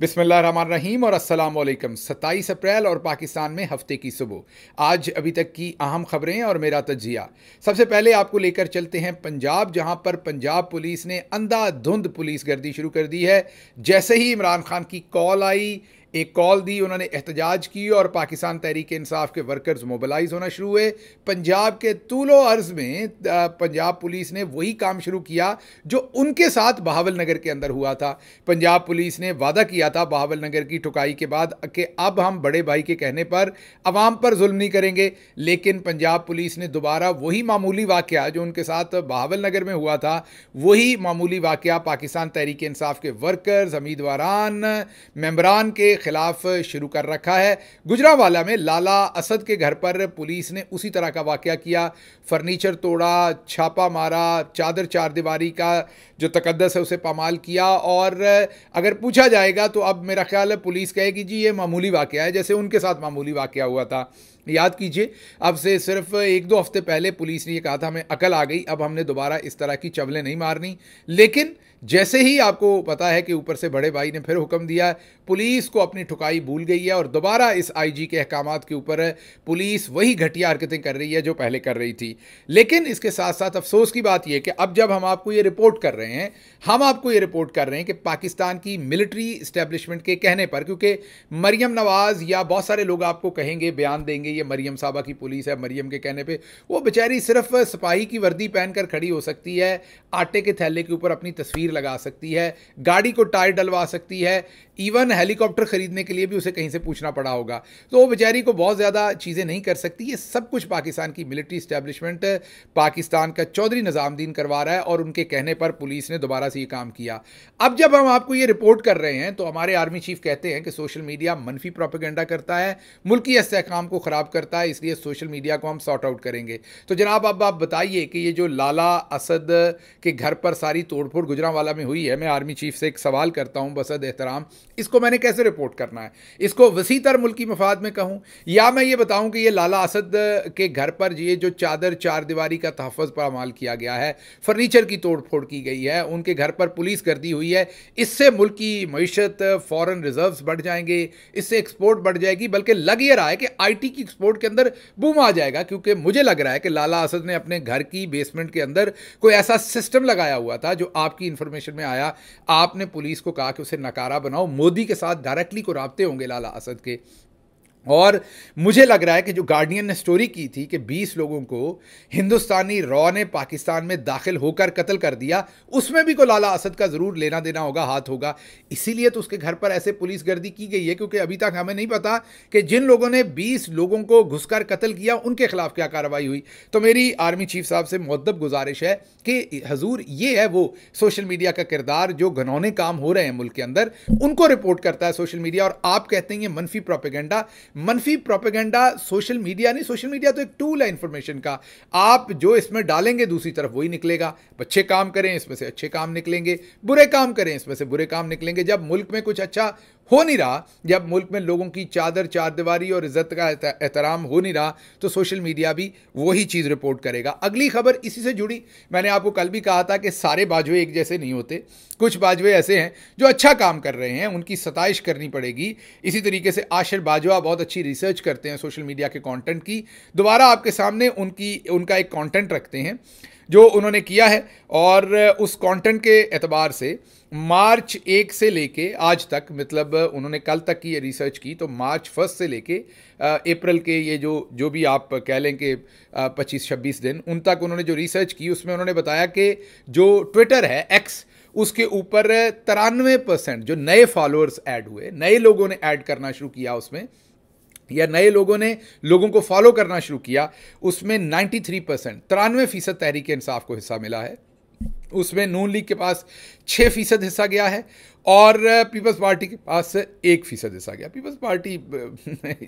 रहीम और असलकम 27 अप्रैल और पाकिस्तान में हफ्ते की सुबह आज अभी तक की अहम खबरें और मेरा तजिया सबसे पहले आपको लेकर चलते हैं पंजाब जहां पर पंजाब पुलिस ने अंधाधुंध पुलिस गर्दी शुरू कर दी है जैसे ही इमरान खान की कॉल आई एक कॉल दी उन्होंने एहतजाज की और पाकिस्तान तहरीक इंसाफ के वर्कर्स मोबलाइज होना शुरू हुए पंजाब के तूलो अर्ज में पंजाब पुलिस ने वही काम शुरू किया जो उनके साथ बहावल नगर के अंदर हुआ था पंजाब पुलिस ने वादा किया था बहावल नगर की ठुकाई के बाद कि अब हम बड़े भाई के कहने पर आवाम पर जुल्म नहीं करेंगे लेकिन पंजाब पुलिस ने दोबारा वही मामूली वाक़ जो उनके साथ बहावल नगर में हुआ था वही मामूली वाक़ पाकिस्तान तहरीक इंसाफ के वर्कर्स उम्मीदवार मेम्बरान के खिलाफ शुरू कर रखा है गुजरावाला में लाला असद के घर पर पुलिस ने उसी तरह का वाक़ किया फर्नीचर तोड़ा छापा मारा चादर चार दीवारी का जो तकदस है उसे पामाल किया और अगर पूछा जाएगा तो अब मेरा ख्याल है पुलिस कहेगी जी ये मामूली वाक़ है जैसे उनके साथ मामूली वाक़ हुआ था याद कीजिए अब से सिर्फ एक दो हफ्ते पहले पुलिस ने ये कहा था हमें अकल आ गई अब हमने दोबारा इस तरह की चवलें नहीं मारनी लेकिन जैसे ही आपको पता है कि ऊपर से बड़े भाई ने फिर हुक्म दिया पुलिस को अपनी ठुकाई भूल गई है और दोबारा इस आईजी के अहकाम के ऊपर पुलिस वही घटिया हरकतें कर रही है जो पहले कर रही थी लेकिन इसके साथ साथ अफसोस की बात यह कि अब जब हम आपको ये रिपोर्ट कर रहे हैं हम आपको ये रिपोर्ट कर रहे हैं कि पाकिस्तान की मिलिट्री इस्टेब्लिशमेंट के कहने पर क्योंकि मरियम नवाज़ या बहुत सारे लोग आपको कहेंगे बयान देंगे ये मरियम साहबा की पुलिस है मरियम के कहने पर वो बेचारी सिर्फ सिपाही की वर्दी पहनकर खड़ी हो सकती है आटे के थैले के ऊपर अपनी तस्वीर लगा सकती है गाड़ी को टायर डलवा सकती है इवन हेलीकॉप्टर ख़रीदने के लिए भी उसे कहीं से पूछना पड़ा होगा तो वो बेचारी को बहुत ज़्यादा चीज़ें नहीं कर सकती ये सब कुछ पाकिस्तान की मिलिट्री इस्टेब्लिशमेंट पाकिस्तान का चौधरी निज़ामुद्दीन करवा रहा है और उनके कहने पर पुलिस ने दोबारा से ये काम किया अब जब हम आपको ये रिपोर्ट कर रहे हैं तो हमारे आर्मी चीफ कहते हैं कि सोशल मीडिया मनफी प्रोपेगेंडा करता है मुल्की इसकाम को ख़राब करता है इसलिए सोशल मीडिया को हम सॉर्ट आउट करेंगे तो जनाब अब आप बताइए कि ये जो लाला असद के घर पर सारी तोड़फोड़ गुजरावाला में हुई है मैं आर्मी चीफ से एक सवाल करता हूँ बसद एहतराम इसको मैंने कैसे रिपोर्ट करना है इसको वसी तर मुल्की मफाद में कहूँ या मैं ये बताऊँ कि ये लाला असद के घर पर ये जो चादर चार दीवारी का तहफ़ पर अमाल किया गया है फर्नीचर की तोड़ फोड़ की गई है उनके घर पर पुलिस गर्दी हुई है इससे मुल्क की मीशत फ़ॉरन रिजर्व बढ़ जाएंगे इससे एक्सपोर्ट बढ़ जाएगी बल्कि लग ये रहा है कि आई टी की एक्सपोर्ट के अंदर बूम आ जाएगा क्योंकि मुझे लग रहा है कि लाला असद ने अपने घर की बेसमेंट के अंदर कोई ऐसा सिस्टम लगाया हुआ था जो आपकी इन्फॉर्मेशन में आया आपने पुलिस को कहा कि उसे नकारा बनाओ मोदी के साथ डायरेक्टली को रबते होंगे लाला असद के और मुझे लग रहा है कि जो गार्डियन ने स्टोरी की थी कि 20 लोगों को हिंदुस्तानी रॉ ने पाकिस्तान में दाखिल होकर कत्ल कर दिया उसमें भी को लाला असद का ज़रूर लेना देना होगा हाथ होगा इसीलिए तो उसके घर पर ऐसे पुलिस गर्दी की गई है क्योंकि अभी तक हमें नहीं पता कि जिन लोगों ने 20 लोगों को घुसकर कत्ल किया उनके खिलाफ क्या कार्रवाई हुई तो मेरी आर्मी चीफ साहब से मदब गुजारिश है कि हजूर ये है वो सोशल मीडिया का किरदार जो घनौने काम हो रहे हैं मुल्क के अंदर उनको रिपोर्ट करता है सोशल मीडिया और आप कहते हैं ये मनफी प्रोपेगेंडा मनफी प्रोपेगेंडा सोशल मीडिया नहीं सोशल मीडिया तो एक टूल है इन्फॉर्मेशन का आप जो इसमें डालेंगे दूसरी तरफ वही निकलेगा अच्छे काम करें इसमें से अच्छे काम निकलेंगे बुरे काम करें इसमें से बुरे काम निकलेंगे जब मुल्क में कुछ अच्छा हो नहीं रहा जब मुल्क में लोगों की चादर चारदीवारी और इज़्ज़त का एहतराम हो नहीं रहा तो सोशल मीडिया भी वही चीज़ रिपोर्ट करेगा अगली खबर इसी से जुड़ी मैंने आपको कल भी कहा था कि सारे बाजवे एक जैसे नहीं होते कुछ बाजवे ऐसे हैं जो अच्छा काम कर रहे हैं उनकी सताइश करनी पड़ेगी इसी तरीके से आशर बाजवा बहुत अच्छी रिसर्च करते हैं सोशल मीडिया के कॉन्टेंट की दोबारा आपके सामने उनकी उनका एक कॉन्टेंट रखते हैं जो उन्होंने किया है और उस कंटेंट के एतबार से मार्च एक से लेके आज तक मतलब उन्होंने कल तक की ये रिसर्च की तो मार्च फर्स्ट से लेके अप्रैल के ये जो जो भी आप कह लें कि पच्चीस छब्बीस दिन उन तक उन्होंने जो रिसर्च की उसमें उन्होंने बताया कि जो ट्विटर है एक्स उसके ऊपर तिरानवे परसेंट जो नए फॉलोअर्स ऐड हुए नए लोगों ने ऐड करना शुरू किया उसमें या नए लोगों ने लोगों को फॉलो करना शुरू किया उसमें 93 परसेंट तिरानवे फ़ीसद तहरीक इंसाफ को हिस्सा मिला है उसमें नून लीग के पास छः फ़ीसद हिस्सा गया है और पीपल्स पार्टी के पास एक फ़ीसद हिस्सा गया पीपल्स पार्टी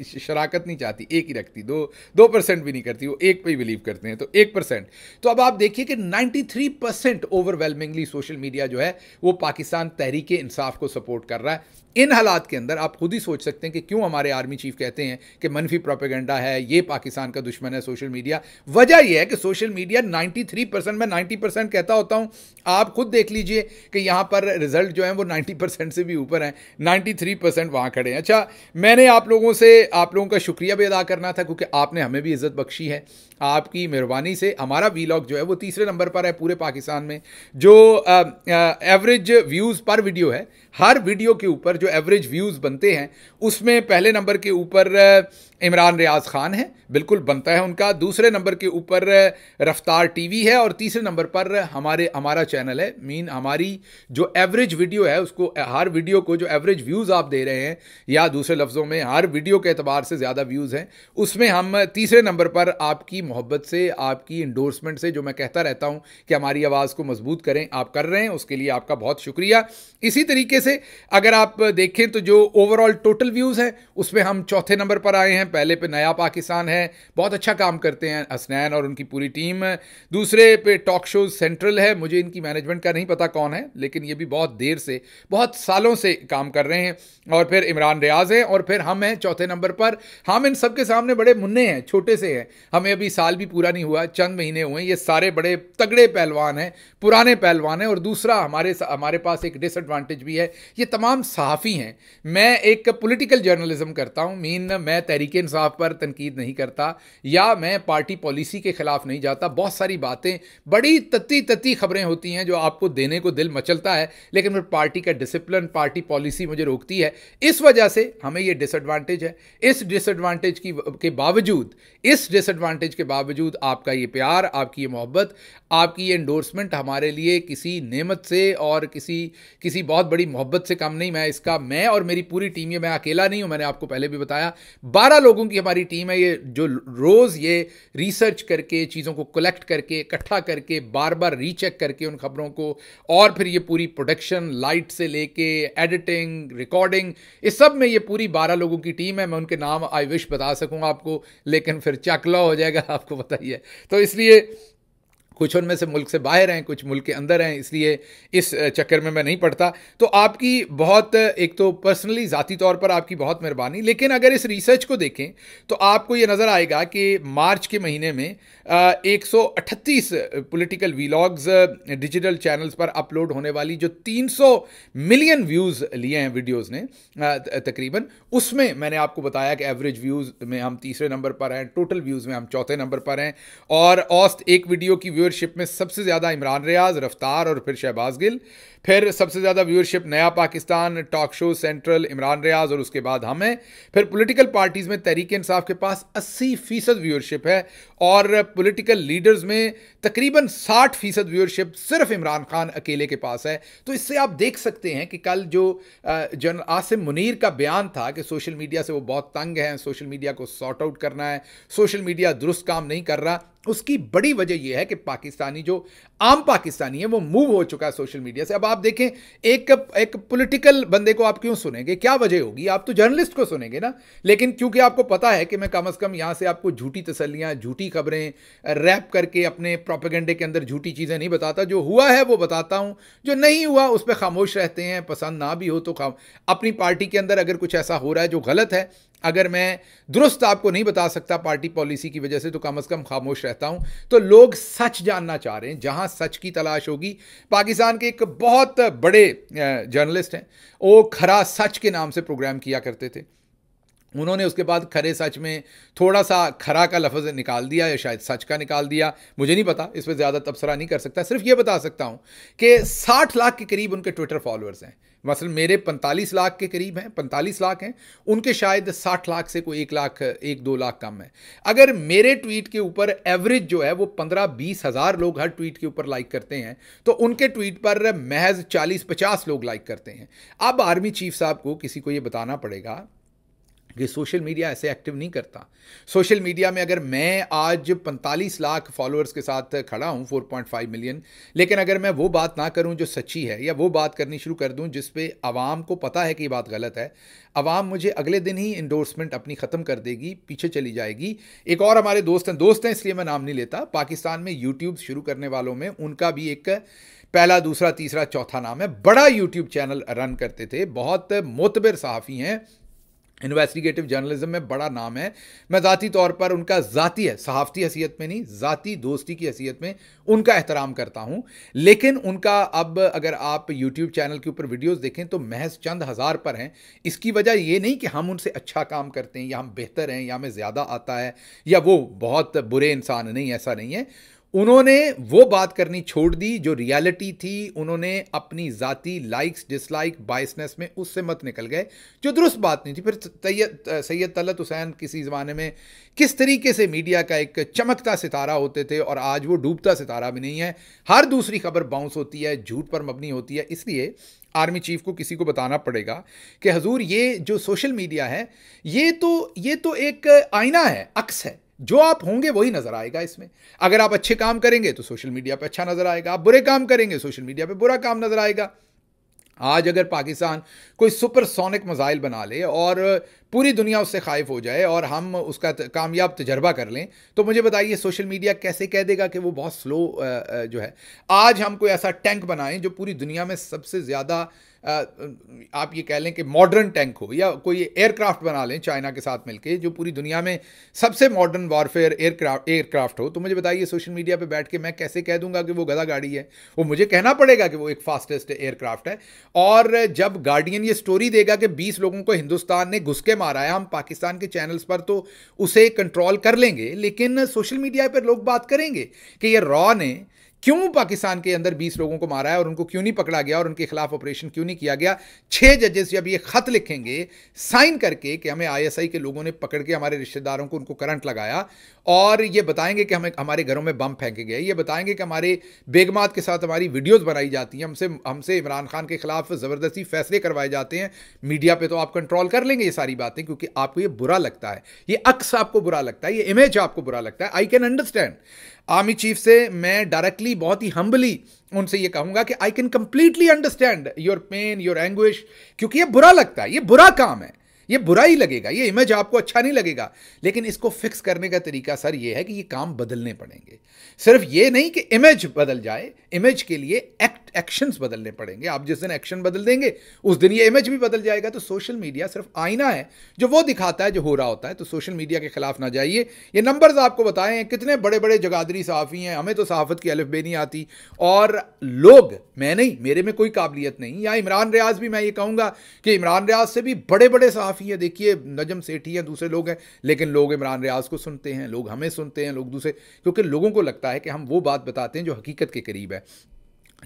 शराकत नहीं चाहती एक ही रखती दो दो परसेंट भी नहीं करती वो एक पे ही बिलीव करते हैं तो एक परसेंट तो अब आप देखिए कि 93 परसेंट ओवरवेलमिंगली सोशल मीडिया जो है वो पाकिस्तान तहरीक इंसाफ को सपोर्ट कर रहा है इन हालात के अंदर आप खुद ही सोच सकते हैं कि क्यों हमारे आर्मी चीफ कहते हैं कि मनफी प्रोपेगेंडा है ये पाकिस्तान का दुश्मन है सोशल मीडिया वजह यह है कि सोशल मीडिया 93 परसेंट मैं 90 परसेंट कहता होता हूँ आप खुद देख लीजिए कि यहाँ पर रिजल्ट जो है वो 90 परसेंट से भी ऊपर हैं थ्री परसेंट वहाँ खड़े हैं अच्छा मैंने आप लोगों से आप लोगों का शुक्रिया भी अदा करना था क्योंकि आपने हमें भी इज्जत बख्शी है आपकी मेहरबानी से हमारा वीलॉग जो है वो तीसरे नंबर पर है पूरे पाकिस्तान में जो एवरेज व्यूज़ पर वीडियो है हर वीडियो के ऊपर जो एवरेज व्यूज़ बनते हैं उसमें पहले नंबर के ऊपर इमरान रियाज खान हैं बिल्कुल बनता है उनका दूसरे नंबर के ऊपर रफ्तार टीवी है और तीसरे नंबर पर हमारे हमारा चैनल है मीन हमारी जो एवरेज वीडियो है उसको हर वीडियो को जो एवरेज व्यूज़ आप दे रहे हैं या दूसरे लफ्ज़ों में हर वीडियो के अतबार से ज़्यादा व्यूज़ हैं उसमें हम तीसरे नंबर पर आपकी मोहब्बत से आपकी इंडोर्समेंट से जो मैं कहता रहता हूँ कि हमारी आवाज़ को मजबूत करें आप कर रहे हैं उसके लिए आपका बहुत शुक्रिया इसी तरीके से अगर आप देखें तो जो ओवरऑल टोटल व्यूज़ हैं उसमें हम चौथे नंबर पर आए हैं पहले पे नया पाकिस्तान है बहुत अच्छा काम करते हैं हसनैन और उनकी पूरी टीम दूसरे पे टॉक शो सेंट्रल है मुझे इनकी मैनेजमेंट का नहीं पता कौन है लेकिन ये भी बहुत देर से बहुत सालों से काम कर रहे हैं और फिर इमरान रियाज हैं और फिर हम हैं चौथे नंबर पर हम इन सबके सामने बड़े मुन्ने हैं छोटे से हैं हमें अभी साल भी पूरा नहीं हुआ चंद महीने हुए ये सारे बड़े तगड़े पहलवान हैं पुराने पहलवान हैं और दूसरा हमारे हमारे पास एक डिसएडवांटेज भी है ये तमाम सहाफ़ी हैं मैं एक पोलिटिकल जर्नलिज्म करता हूँ मीन मैं तहरीक तरीके इंसाफ पर तनकीद नहीं करता या मैं पार्टी पॉलिसी के ख़िलाफ़ नहीं जाता बहुत सारी बातें बड़ी तत्ती तत्ती खबरें होती हैं जो आपको देने को दिल मचलता है लेकिन फिर पार्टी का डिसिप्लिन पार्टी पॉलिसी मुझे रोकती है इस वजह से हमें ये डिसएडवांटेज है इस डिसएडवांटेज की के बावजूद इस डिसएडवांटेज के बावजूद आपका ये प्यार आपकी ये मोहब्बत आपकी ये इंडोर्समेंट हमारे लिए किसी नेमत से और किसी किसी बहुत बड़ी मोहब्बत से कम नहीं मैं इसका मैं और मेरी पूरी टीम ये मैं अकेला नहीं हूँ मैंने आपको पहले भी बताया बारह लोगों की हमारी टीम है ये जो रोज़ ये रिसर्च करके चीज़ों को कलेक्ट करके इकट्ठा करके बार बार रीचेक करके उन खबरों को और फिर ये पूरी प्रोडक्शन लाइट से लेके एडिटिंग रिकॉर्डिंग इस सब में ये पूरी बारह लोगों की टीम है मैं उनके नाम आई विश बता सकूँगा आपको लेकिन फिर चकला हो जाएगा आपको बताइए तो इसलिए कुछ उनमें से मुल्क से बाहर हैं कुछ मुल्क के अंदर हैं इसलिए इस चक्कर में मैं नहीं पढ़ता तो आपकी बहुत एक तो पर्सनली ज़ाती तौर पर आपकी बहुत मेहरबानी लेकिन अगर इस रिसर्च को देखें तो आपको ये नज़र आएगा कि मार्च के महीने में एक सौ अट्ठतीस पोलिटिकल वीलॉग्स डिजिटल चैनल्स पर अपलोड होने वाली जो तीन सौ मिलियन व्यूज़ लिए हैं वीडियोज़ ने तकरीबन उसमें मैंने आपको बताया कि एवरेज व्यूज़ में हम तीसरे नंबर पर हैं टोटल व्यूज़ में हम चौथे नंबर पर हैं और औस्त एक वीडियो की व्यू व्यूअरशिप में सबसे ज़्यादा इमरान रियाज रफ्तार और फिर शहबाज गिल फिर सबसे ज़्यादा व्यूअरशिप नया Pakistan talk show central Imran Riaz और उसके बाद हम हैं फिर पॉलिटिकल पार्टीज़ में तहरीक इंसाफ के पास 80 फ़ीसद व्यूअरशिप है और पॉलिटिकल लीडर्स में तकरीबन 60 फ़ीसद व्यूअरशिप सिर्फ इमरान खान अकेले के पास है तो इससे आप देख सकते हैं कि कल जो जनरल आसिम मुनीर का बयान था कि सोशल मीडिया से वो बहुत तंग हैं सोशल मीडिया को सॉर्ट आउट करना है सोशल मीडिया दुरुस्त काम नहीं कर रहा उसकी बड़ी वजह यह है कि पाकिस्तानी जो आम पाकिस्तानी है वो मूव हो चुका है सोशल मीडिया से अब आप देखें एक एक पॉलिटिकल बंदे को आप क्यों सुनेंगे क्या वजह होगी आप तो जर्नलिस्ट को सुनेंगे ना लेकिन क्योंकि आपको पता है कि मैं कम अज़ कम यहाँ से आपको झूठी तसलियाँ झूठी खबरें रैप करके अपने प्रोपेगेंडे के अंदर झूठी चीज़ें नहीं बताता जो हुआ है वो बताता हूँ जो नहीं हुआ उस पर खामोश रहते हैं पसंद ना भी हो तो अपनी पार्टी के अंदर अगर कुछ ऐसा हो रहा है जो गलत है अगर मैं दुरुस्त आपको नहीं बता सकता पार्टी पॉलिसी की वजह से तो कम अज़ कम खामोश रहता हूं तो लोग सच जानना चाह रहे हैं जहां सच की तलाश होगी पाकिस्तान के एक बहुत बड़े जर्नलिस्ट हैं वो खरा सच के नाम से प्रोग्राम किया करते थे उन्होंने उसके बाद खरे सच में थोड़ा सा खरा का लफ्ज़ निकाल दिया या शायद सच का निकाल दिया मुझे नहीं पता इस पर ज़्यादा तबसरा नहीं कर सकता सिर्फ ये बता सकता हूँ कि साठ लाख के करीब उनके ट्विटर फॉलोअर्स हैं मसल मेरे 45 लाख के करीब हैं 45 लाख हैं उनके शायद 60 लाख से कोई एक लाख एक दो लाख कम है अगर मेरे ट्वीट के ऊपर एवरेज जो है वो पंद्रह बीस हज़ार लोग हर ट्वीट के ऊपर लाइक करते हैं तो उनके ट्वीट पर महज चालीस पचास लोग लाइक करते हैं अब आर्मी चीफ साहब को किसी को ये बताना पड़ेगा कि सोशल मीडिया ऐसे एक्टिव नहीं करता सोशल मीडिया में अगर मैं आज 45 लाख फॉलोअर्स के साथ खड़ा हूँ 4.5 मिलियन लेकिन अगर मैं वो बात ना करूँ जो सच्ची है या वो बात करनी शुरू कर दूँ जिस पे आवाम को पता है कि ये बात गलत है आवाम मुझे अगले दिन ही इंडोर्समेंट अपनी ख़त्म कर देगी पीछे चली जाएगी एक और हमारे दोस्त हैं दोस्त हैं इसलिए मैं नाम नहीं लेता पाकिस्तान में यूट्यूब शुरू करने वालों में उनका भी एक पहला दूसरा तीसरा चौथा नाम है बड़ा यूट्यूब चैनल रन करते थे बहुत मोतबर सहाफ़ी हैं इन्वेस्टिगेटिव जर्नलिज्म में बड़ा नाम है मैं ज़ाती तौर पर उनका ज़ाती है सहाफ़ती हैसियत में नहीं ज़ाती दोस्ती की हैसियत में उनका एहतराम करता हूँ लेकिन उनका अब अगर आप यूट्यूब चैनल के ऊपर वीडियोस देखें तो महज चंद हज़ार पर हैं इसकी वजह ये नहीं कि हम उनसे अच्छा काम करते हैं या हम बेहतर हैं या हमें ज़्यादा आता है या वो बहुत बुरे इंसान नहीं ऐसा नहीं है उन्होंने वो बात करनी छोड़ दी जो रियलिटी थी उन्होंने अपनी ज़ाती लाइक्स डिसलाइक बाइसनेस में उससे मत निकल गए जो दुरुस्त बात नहीं थी फिर सैयद तलत हुसैन किसी ज़माने में किस तरीके से मीडिया का एक चमकता सितारा होते थे और आज वो डूबता सितारा भी नहीं है हर दूसरी खबर बाउंस होती है झूठ पर मबनी होती है इसलिए आर्मी चीफ को किसी को बताना पड़ेगा कि हजूर ये जो सोशल मीडिया है ये तो ये तो एक आईना है अक्स है जो आप होंगे वही नजर आएगा इसमें अगर आप अच्छे काम करेंगे तो सोशल मीडिया पर अच्छा नजर आएगा आप बुरे काम करेंगे सोशल मीडिया पर बुरा काम नजर आएगा आज अगर पाकिस्तान कोई सुपरसोनिक मिसाइल बना ले और पूरी दुनिया उससे खाइफ हो जाए और हम उसका कामयाब तजर्बा कर लें तो मुझे बताइए सोशल मीडिया कैसे कह देगा कि वो बहुत स्लो जो है आज हम कोई ऐसा टैंक बनाएं जो पूरी दुनिया में सबसे ज़्यादा आप ये कह लें कि मॉडर्न टैंक हो या कोई एयरक्राफ्ट बना लें चाइना के साथ मिलके जो पूरी दुनिया में सबसे मॉडर्न वॉरफेयर एयरक्राफ्ट एयरक्राफ्ट हो तो मुझे बताइए सोशल मीडिया पे बैठ के मैं कैसे कह दूंगा कि वो गधा गाड़ी है वो मुझे कहना पड़ेगा कि वो एक फास्टेस्ट एयरक्राफ्ट है और जब गार्डियन ये स्टोरी देगा कि बीस लोगों को हिंदुस्तान ने घुसके आ रहा है हम पाकिस्तान के चैनल्स पर तो उसे कंट्रोल कर लेंगे लेकिन सोशल मीडिया पर लोग बात करेंगे कि ये रॉ ने क्यों पाकिस्तान के अंदर 20 लोगों को मारा है और उनको क्यों नहीं पकड़ा गया और उनके खिलाफ ऑपरेशन क्यों नहीं किया गया छह जजेस जब ये खत लिखेंगे साइन करके कि हमें आईएसआई के लोगों ने पकड़ के हमारे रिश्तेदारों को उनको करंट लगाया और ये बताएंगे कि हमें हमारे घरों में बम फेंके गए ये बताएंगे कि हमारे बेगमात के साथ हमारी वीडियोज बनाई जाती हैं हमसे हमसे इमरान खान के खिलाफ ज़बरदस्ती फैसले करवाए जाते हैं मीडिया पर तो आप कंट्रोल कर लेंगे ये सारी बातें क्योंकि आपको ये बुरा लगता है ये अक्स आपको बुरा लगता है ये इमेज आपको बुरा लगता है I can understand army chief से मैं डायरेक्टली बहुत ही हम्बली उनसे ये कहूंगा कि I can completely understand your pain your anguish क्योंकि ये बुरा लगता है ये बुरा काम है ये बुरा ही लगेगा ये इमेज आपको अच्छा नहीं लगेगा लेकिन इसको फिक्स करने का तरीका सर ये है कि ये काम बदलने पड़ेंगे सिर्फ ये नहीं कि इमेज बदल जाए इमेज के लिए एक्ट एक्शंस बदलने पड़ेंगे आप जिस दिन एक्शन बदल देंगे उस दिन ये इमेज भी बदल जाएगा तो सोशल मीडिया सिर्फ आईना है जो वो दिखाता है जो हो रहा होता है तो सोशल मीडिया के खिलाफ ना जाइए ये नंबर्स आपको बताएं कितने बड़े बड़े जगादरी सहाफ़ी हैं हमें तो सहाफ़त की अलफ नहीं आती और लोग मैं नहीं मेरे में कोई काबिलियत नहीं या इमरान रियाज भी मैं ये कहूँगा कि इमरान रियाज से भी बड़े बड़े सहाफ़ी हैं देखिए नजम सेठी हैं दूसरे लोग हैं लेकिन लोग इमरान रियाज को सुनते हैं लोग हमें सुनते हैं लोग दूसरे क्योंकि लोगों को लगता है कि हम वो बात बताते हैं जो हकीकत के करीब है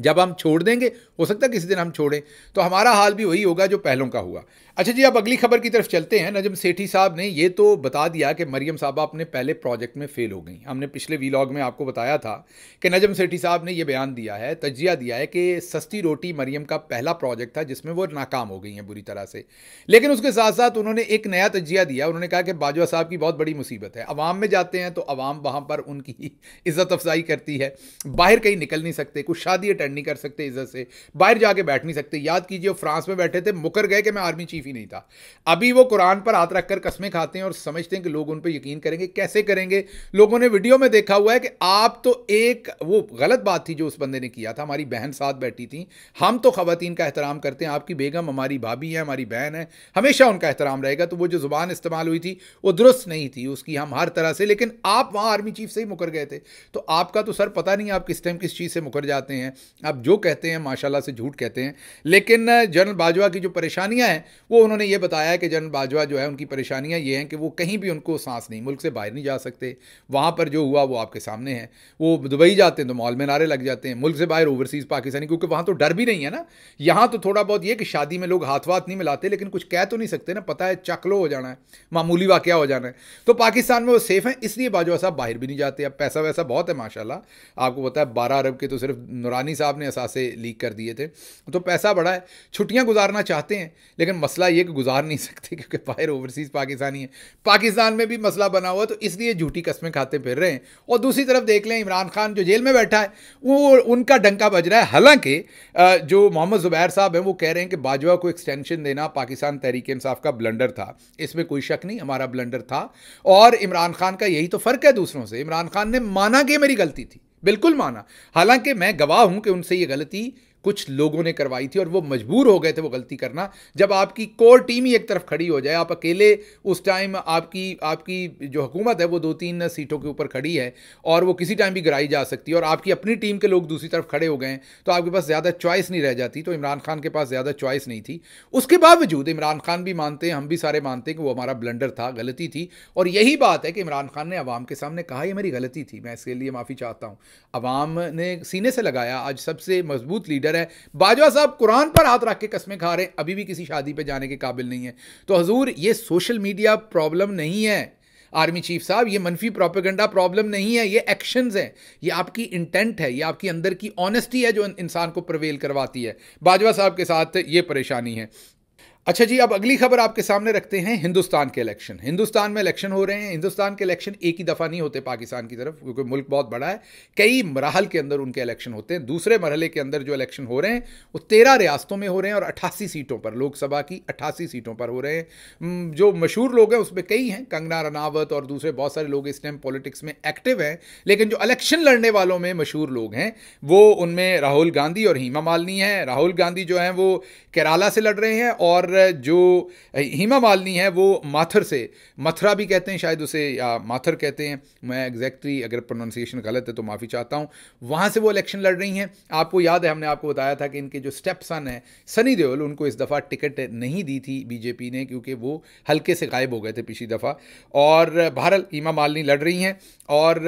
जब हम छोड़ देंगे हो सकता है किसी दिन हम छोड़ें तो हमारा हाल भी वही होगा जो पहलों का हुआ अच्छा जी अब अगली खबर की तरफ चलते हैं नजम सेठी साहब ने ये तो बता दिया कि मरियम साहबा अपने पहले प्रोजेक्ट में फ़ेल हो गई हमने पिछले वीलॉग में आपको बताया था कि नजम सेठी साहब ने ये बयान दिया है तजिया दिया है कि सस्ती रोटी मरियम का पहला प्रोजेक्ट था जिसमें वो नाकाम हो गई हैं बुरी तरह से लेकिन उसके साथ साथ उन्होंने एक नया तजिया दिया उन्होंने कहा कि बाजवा साहब की बहुत बड़ी मुसीबत है अवाम में जाते हैं तो अवाम वहाँ पर उनकी इज़्ज़त अफजाई करती है बाहर कहीं निकल नहीं सकते कुछ शादी अटेंड नहीं कर सकते इज़्ज़त से बाहर जाके बैठ नहीं सकते याद कीजिए फ्रांस में बैठे थे मुकर गए कि मैं आर्मी चीफ ही नहीं था अभी वो कुरान पर हाथ रखकर कस्में खाते हैं और समझते हैं कि लोग उन पर यकीन करेंगे कैसे करेंगे लोगों ने वीडियो में देखा हुआ है कि आप तो एक वो गलत बात थी जो उस बंदे ने किया था हमारी बहन साथ बैठी थी हम तो ख़वान का एहतराम करते हैं आपकी बेगम हमारी भाभी है हमारी बहन है हमेशा उनका एहतराम रहेगा तो वो जो ज़ुबान इस्तेमाल हुई थी वो दुरुस्त नहीं थी उसकी हम हर तरह से लेकिन आप वहाँ आर्मी चीफ से ही मुकर गए थे तो आपका तो सर पता नहीं आप किस टाइम किस चीज़ से मुकर जाते हैं आप जो कहते हैं माशाला से झूठ कहते हैं लेकिन जनरल बाजवा की जो परेशानियां हैं वो वो उन्होंने ये बताया कि जनरल बाजवा जो है उनकी परेशानियां ये हैं कि वो कहीं भी उनको सांस नहीं मुल्क से बाहर नहीं जा सकते वहाँ पर जो हुआ वो आपके सामने है वो दुबई जाते हैं तो मॉल में नारे लग जाते हैं मुल्क से बाहर ओवरसीज़ पाकिस्तानी क्योंकि वहाँ तो डर भी नहीं है ना यहाँ तो थोड़ा बहुत ये कि शादी में लोग हाथ वाथ नहीं मिलाते लेकिन कुछ कह तो नहीं सकते ना पता है चकलो हो जाना है मामूली वाक़ हो जाना है तो पाकिस्तान में वो सेफ़ हैं इसलिए बाजवा साहब बाहर भी नहीं जाते अब पैसा वैसा बहुत है माशाला आपको पता है बारह अरब के तो सिर्फ नुरानी साहब ने असासे लीक कर दिए थे तो पैसा बड़ा है छुट्टियाँ गुजारना चाहते हैं लेकिन मसला मसला ये कि गुजार नहीं सकते क्योंकि बाहर ओवरसीज़ पाकिस्तानी है पाकिस्तान में भी मसला बना हुआ तो इसलिए झूठी कस्में खाते फिर रहे हैं और दूसरी तरफ देख लें इमरान खान जो जेल में बैठा है वो उनका डंका बज रहा है हालांकि जो मोहम्मद ज़ुबैर साहब हैं वो कह रहे हैं कि बाजवा को एक्सटेंशन देना पाकिस्तान तहरीक इंसाफ का ब्लंडर था इसमें कोई शक नहीं हमारा ब्लंडर था और इमरान खान का यही तो फ़र्क है दूसरों से इमरान खान ने माना कि मेरी गलती थी बिल्कुल माना हालांकि मैं गवाह हूं कि उनसे ये गलती कुछ लोगों ने करवाई थी और वो मजबूर हो गए थे वो गलती करना जब आपकी कोर टीम ही एक तरफ खड़ी हो जाए आप अकेले उस टाइम आपकी आपकी जो हुकूमत है वो दो तीन सीटों के ऊपर खड़ी है और वो किसी टाइम भी गिराई जा सकती है और आपकी अपनी टीम के लोग दूसरी तरफ खड़े हो गए तो आपके पास ज़्यादा चॉइस नहीं रह जाती तो इमरान खान के पास ज़्यादा चॉइस नहीं थी उसके बावजूद इमरान खान भी मानते हैं हम भी सारे मानते हैं कि वो हमारा ब्लंडर था गलती थी और यही बात है कि इमरान खान ने आवाम के सामने कहा ये मेरी गलती थी मैं इसके लिए माफ़ी चाहता हूँ अवाम ने सीने से लगाया आज सबसे मजबूत लीडर मुजर है बाजवा साहब कुरान पर हाथ रख के कस्में खा रहे हैं अभी भी किसी शादी पे जाने के काबिल नहीं है तो हजूर ये सोशल मीडिया प्रॉब्लम नहीं है आर्मी चीफ साहब ये मनफी प्रोपेगेंडा प्रॉब्लम नहीं है ये एक्शंस हैं ये आपकी इंटेंट है ये आपकी अंदर की ऑनेस्टी है जो इंसान को प्रवेल करवाती है बाजवा साहब के साथ ये परेशानी है अच्छा जी अब अगली खबर आपके सामने रखते हैं हिंदुस्तान के इलेक्शन हिंदुस्तान में इलेक्शन हो रहे हैं हिंदुस्तान के इलेक्शन एक ही दफ़ा नहीं होते पाकिस्तान की तरफ क्योंकि मुल्क बहुत बड़ा है कई मरहल के अंदर उनके इलेक्शन होते हैं दूसरे मरहले के अंदर जो इलेक्शन हो रहे हैं वो तेरह रियासतों में हो रहे हैं और अट्ठासी सीटों पर लोकसभा की अट्ठासी सीटों पर हो रहे हैं जो मशहूर लोग हैं उसमें कई हैं कंगना रनावत और दूसरे बहुत सारे लोग इस टाइम पॉलिटिक्स में एक्टिव हैं लेकिन जो इलेक्शन लड़ने वालों में मशहूर लोग हैं वो उनमें राहुल गांधी और हीमा मालिनी हैं राहुल गांधी जो हैं वो केराला से लड़ रहे हैं और जो हेमा मालिनी है वो माथर से मथुरा भी कहते हैं शायद उसे या माथर कहते हैं मैं एग्जैक्टली अगर प्रोनाउंसिएशन गलत है तो माफ़ी चाहता हूँ वहाँ से वो इलेक्शन लड़ रही हैं आपको याद है हमने आपको बताया था कि इनके जो स्टेप सन है सनी देओल उनको इस दफ़ा टिकट नहीं दी थी बीजेपी ने क्योंकि वो हल्के से गायब हो गए थे पिछली दफ़ा और भारत ईमा मालिनी लड़ रही हैं और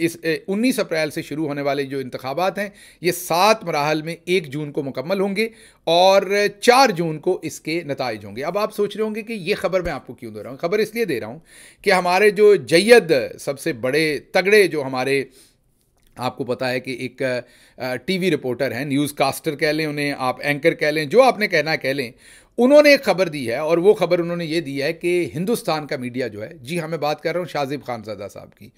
इस उन्नीस अप्रैल से शुरू होने वाले जो इंतबात हैं ये सात मराहल में एक जून को मुकम्मल होंगे और चार जून को इसके नतज होंगे अब आप सोच रहे होंगे कि ये खबर मैं आपको क्यों दे रहा हूँ खबर इसलिए दे रहा हूँ कि हमारे जो जैद सबसे बड़े तगड़े जो हमारे आपको पता है कि एक टीवी रिपोर्टर हैं न्यूज़ कास्टर कह लें उन्हें आप एंकर कह लें जो आपने कहना कह लें उन्होंने एक खबर दी है और वो खबर उन्होंने ये दी है कि हिंदुस्तान का मीडिया जो है जी हाँ मैं बात कर रहा हूँ शाजिब खानजादा साहब की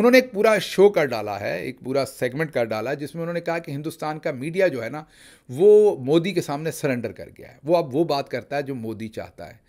उन्होंने एक पूरा शो कर डाला है एक पूरा सेगमेंट कर डाला है जिसमें उन्होंने कहा कि हिंदुस्तान का मीडिया जो है ना वो मोदी के सामने सरेंडर कर गया है वो अब वो बात करता है जो मोदी चाहता है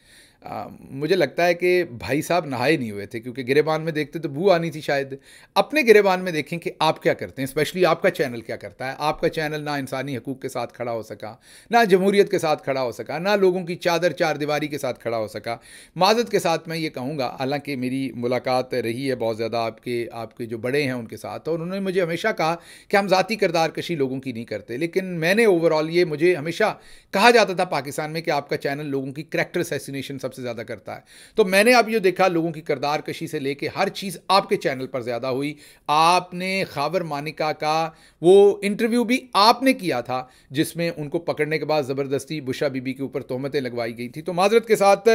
आ, मुझे लगता है कि भाई साहब नहाए नहीं हुए थे क्योंकि गिरेबान में देखते तो बू आनी थी शायद अपने गिरेबान में देखें कि आप क्या करते हैं स्पेशली आपका चैनल क्या करता है आपका चैनल ना इंसानी हकूक़ के साथ खड़ा हो सका ना जमहूरीत के साथ खड़ा हो सका ना लोगों की चादर चार दीवारी के साथ खड़ा हो सका माजत के साथ मैं ये कहूँगा हालाँकि मेरी मुलाकात रही है बहुत ज़्यादा आपके आपके जो बड़े हैं उनके साथ और उन्होंने मुझे हमेशा कहा कि हम ज़ाती करदार कशी लोगों की नहीं करते लेकिन मैंने ओवरऑल ये मुझे हमेशा कहा जाता था पाकिस्तान में कि आपका चैनल लोगों की करैक्टर सेसिनेशन सबसे सबसे ज़्यादा करता है तो मैंने अब ये देखा लोगों की करदार कशी से लेके हर चीज़ आपके चैनल पर ज़्यादा हुई आपने खावर मानिका का वो इंटरव्यू भी आपने किया था जिसमें उनको पकड़ने के बाद ज़बरदस्ती बुशा बीबी के ऊपर तोहमतें लगवाई गई थी तो माजरत के साथ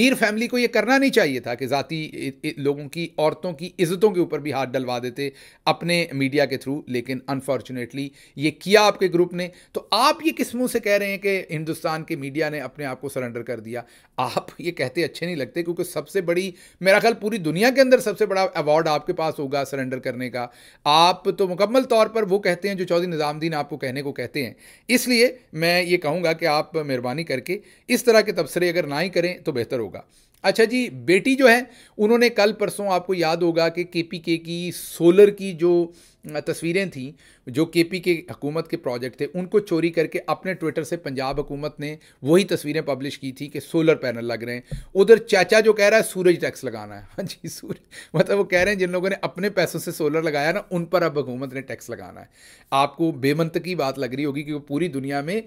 मीर फैमिली को ये करना नहीं चाहिए था कि ज़ाति लोगों की औरतों की इज़्ज़तों के ऊपर भी हाथ डलवा देते अपने मीडिया के थ्रू लेकिन अनफॉर्चुनेटली ये किया आपके ग्रुप ने तो आप ये किस्मों से कह रहे हैं कि हिंदुस्तान के मीडिया ने अपने आप को सरेंडर कर दिया आप ये कहते अच्छे नहीं लगते क्योंकि सबसे बड़ी मेरा ख्याल पूरी दुनिया के अंदर सबसे बड़ा अवार्ड आपके पास होगा सरेंडर करने का आप तो मुकम्मल तौर पर वो कहते हैं जो चौधरी निज़ामदीन आपको कहने को कहते हैं इसलिए मैं ये कहूँगा कि आप मेहरबानी करके इस तरह के तबसरे अगर ना ही करें तो बेहतर होगा अच्छा जी बेटी जो है उन्होंने कल परसों आपको याद होगा कि के पी के की सोलर की जो तस्वीरें थीं जो के पी के हकूमत के प्रोजेक्ट थे उनको चोरी करके अपने ट्विटर से पंजाब हुकूमत ने वही तस्वीरें पब्लिश की थी कि सोलर पैनल लग रहे हैं उधर चाचा जो कह रहा है सूरज टैक्स लगाना है हाँ जी सूरज मतलब वो कह रहे हैं जिन लोगों ने अपने पैसों से सोलर लगाया ना उन पर अब हुकूमत ने टैक्स लगाना है आपको बेमंतकी बात लग रही होगी कि वो पूरी दुनिया में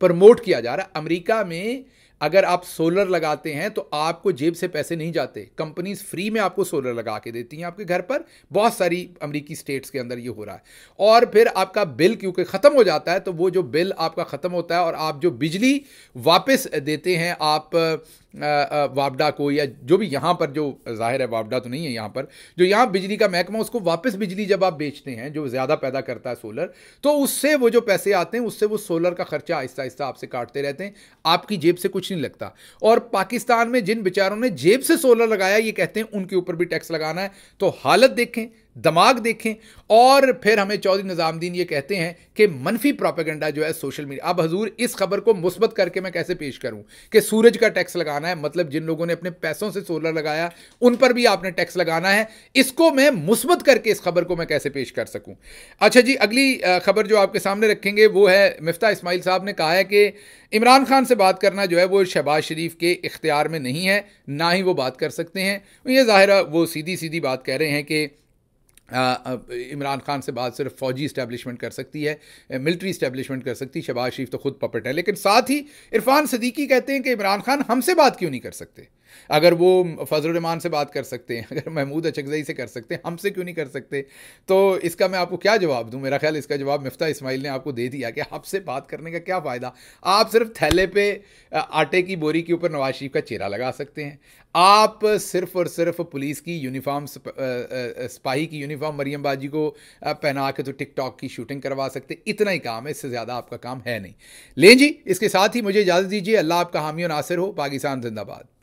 प्रमोट किया जा रहा है अमरीका में अगर आप सोलर लगाते हैं तो आपको जेब से पैसे नहीं जाते कंपनीज फ्री में आपको सोलर लगा के देती हैं आपके घर पर बहुत सारी अमेरिकी स्टेट्स के अंदर ये हो रहा है और फिर आपका बिल क्योंकि ख़त्म हो जाता है तो वो जो बिल आपका ख़त्म होता है और आप जो बिजली वापस देते हैं आप वापडा को या जो भी यहाँ पर जो जाहिर है वापडा तो नहीं है यहाँ पर जो यहाँ बिजली का महकमा उसको वापस बिजली जब आप बेचते हैं जो ज़्यादा पैदा करता है सोलर तो उससे वो जो पैसे आते हैं उससे वो सोलर का खर्चा आहिस्ता आहिस्ता आपसे काटते रहते हैं आपकी जेब से कुछ कुछ नहीं लगता और पाकिस्तान में जिन बेचारों ने जेब से सोलर लगाया ये कहते हैं उनके ऊपर भी टैक्स लगाना है तो हालत देखें दमाग देखें और फिर हमें चौधरी निज़ामुद्दीन ये कहते हैं कि मनफी प्रोपेगेंडा जो है सोशल मीडिया अब हजूर इस खबर को मुस्बत करके मैं कैसे पेश करूं कि सूरज का टैक्स लगाना है मतलब जिन लोगों ने अपने पैसों से सोलर लगाया उन पर भी आपने टैक्स लगाना है इसको मैं मुस्बत करके इस खबर को मैं कैसे पेश कर सकूँ अच्छा जी अगली खबर जो आपके सामने रखेंगे वो है मिफ्ता इसमाइल साहब ने कहा है कि इमरान खान से बात करना जो है वो शहबाज शरीफ के इख्तियार में नहीं है ना ही वो बात कर सकते हैं ये ज़ाहिर वो सीधी सीधी बात कह रहे हैं कि इमरान खान से बात सिर्फ फौजी इस्टेबलिशमेंट कर सकती है मिलिट्री इस्टेबलिशमेंट कर सकती है शबाज शरीफ तो खुद पपट है लेकिन साथ ही इरफान सदीकी कहते हैं कि इमरान खान हमसे बात क्यों नहीं कर सकते अगर वो फजलरहमान से बात कर सकते हैं अगर महमूद अचगजई से कर सकते हैं हमसे क्यों नहीं कर सकते तो इसका मैं आपको क्या जवाब दूँ मेरा ख्याल इसका जवाब मफ्ता इसमाइल ने आपको दे दिया कि आपसे बात करने का क्या फ़ायदा आप सिर्फ थैले पे आटे की बोरी के ऊपर नवाज शरीफ का चेहरा लगा सकते हैं आप सिर्फ और सिर्फ पुलिस की यूनिफॉर्म सिपाही की यूनिफॉर्म मरियम बाजी को पहना के तो टिकटॉक की शूटिंग करवा सकते इतना ही काम है इससे ज़्यादा आपका काम है नहीं लें जी इसके साथ ही मुझे इजाज़त दीजिए अल्लाह आपका हामी नासिर हो पाकिस्तान जिंदाबाद